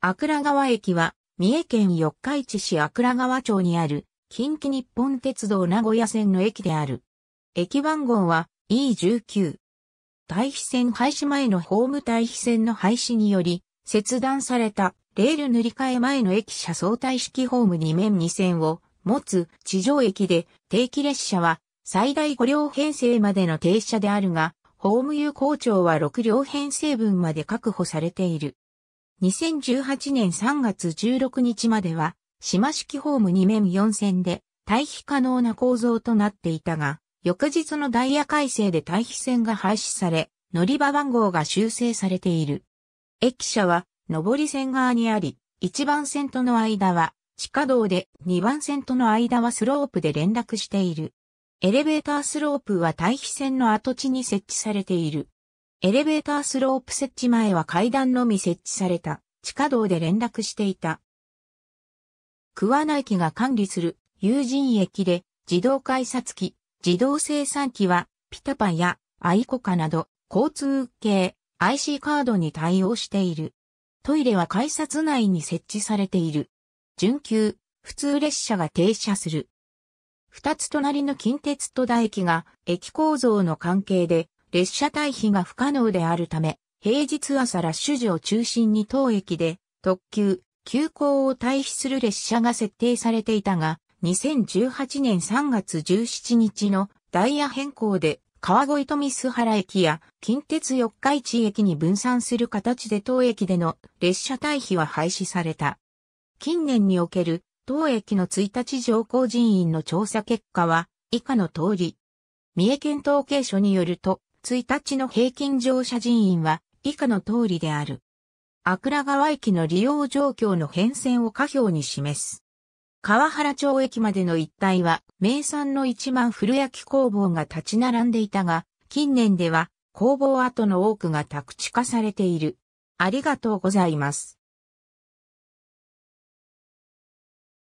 アクラ川駅は、三重県四日市市アクラ川町にある、近畿日本鉄道名古屋線の駅である。駅番号は E19。対比線廃止前のホーム対比線の廃止により、切断されたレール塗り替え前の駅舎相対式ホーム2面2線を持つ地上駅で定期列車は最大5両編成までの停車であるが、ホーム有効調は6両編成分まで確保されている。2018年3月16日までは、島式ホーム2面4線で、退避可能な構造となっていたが、翌日のダイヤ改正で退避線が廃止され、乗り場番号が修正されている。駅舎は、上り線側にあり、1番線との間は、地下道で2番線との間はスロープで連絡している。エレベータースロープは退避線の跡地に設置されている。エレベータースロープ設置前は階段のみ設置された地下道で連絡していた。桑名駅が管理する友人駅で自動改札機、自動生産機はピタパやアイコカなど交通系 IC カードに対応している。トイレは改札内に設置されている。準急、普通列車が停車する。二つ隣の近鉄戸田駅が駅構造の関係で列車退避が不可能であるため、平日朝ラッシュ時を中心に当駅で特急、急行を退避する列車が設定されていたが、2018年3月17日のダイヤ変更で川越富須原駅や近鉄四日市駅に分散する形で当駅での列車退避は廃止された。近年における当駅の1日乗降人員の調査結果は以下の通り。三重県統計所によると1日の平均乗車人員は以下の通りである。アクラ川駅の利用状況の変遷を下表に示す。川原町駅までの一帯は名産の一万古焼工房が立ち並んでいたが、近年では工房跡の多くが宅地化されている。ありがとうございます。